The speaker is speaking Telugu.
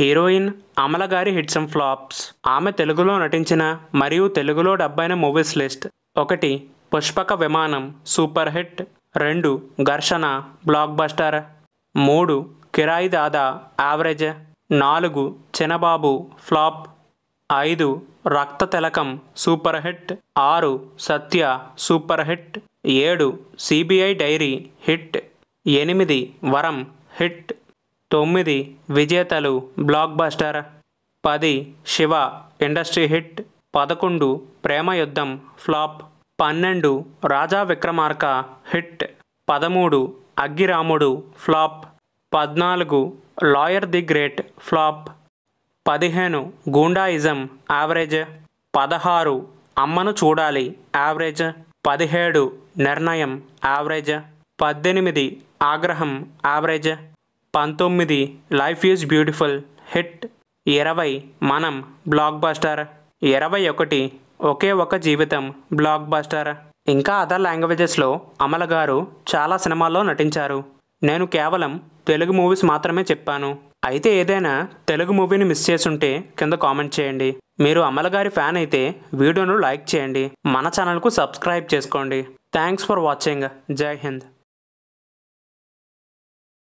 హీరోయిన్ అమల గారి హిట్స్ అండ్ ఫ్లాప్స్ ఆమె తెలుగులో నటించిన మరియు తెలుగులో డబ్బైన మూవీస్ లిస్ట్ ఒకటి పుష్పక విమానం సూపర్ హిట్ రెండు ఘర్షణ బ్లాక్ బస్టర్ మూడు కిరాయి దాదా యావరేజ్ నాలుగు చినబాబు ఫ్లాప్ ఐదు రక్త తిలకం సూపర్ హిట్ ఆరు సత్య సూపర్ హిట్ ఏడు సిబిఐ డైరీ హిట్ ఎనిమిది వరం హిట్ తొమ్మిది విజేతలు బ్లాక్ బస్టర్ పది శివ ఇండస్ట్రీ హిట్ పదకొండు ప్రేమ యుద్ధం ఫ్లాప్ పన్నెండు రాజా విక్రమార్క హిట్ పదమూడు అగ్గిరాముడు ఫ్లాప్ పద్నాలుగు లాయర్ ది గ్రేట్ ఫ్లాప్ పదిహేను గూండాయిజం యావరేజ్ పదహారు అమ్మను చూడాలి యావరేజ్ పదిహేడు నిర్ణయం యావరేజ్ పద్దెనిమిది ఆగ్రహం యావరేజ్ పంతొమ్మిది లైఫ్ ఈజ్ బ్యూటిఫుల్ హిట్ ఇరవై మనం బ్లాక్ బస్టర్ ఇరవై ఒకటి ఒకే ఒక జీవితం బ్లాక్ బస్టర్ ఇంకా అదర్ లాంగ్వేజెస్లో అమల గారు చాలా సినిమాల్లో నటించారు నేను కేవలం తెలుగు మూవీస్ మాత్రమే చెప్పాను అయితే ఏదైనా తెలుగు మూవీని మిస్ చేసుంటే కింద కామెంట్ చేయండి మీరు అమల గారి ఫ్యాన్ అయితే వీడియోను లైక్ చేయండి మన ఛానల్కు సబ్స్క్రైబ్ చేసుకోండి థ్యాంక్స్ ఫర్ వాచింగ్ జై హింద్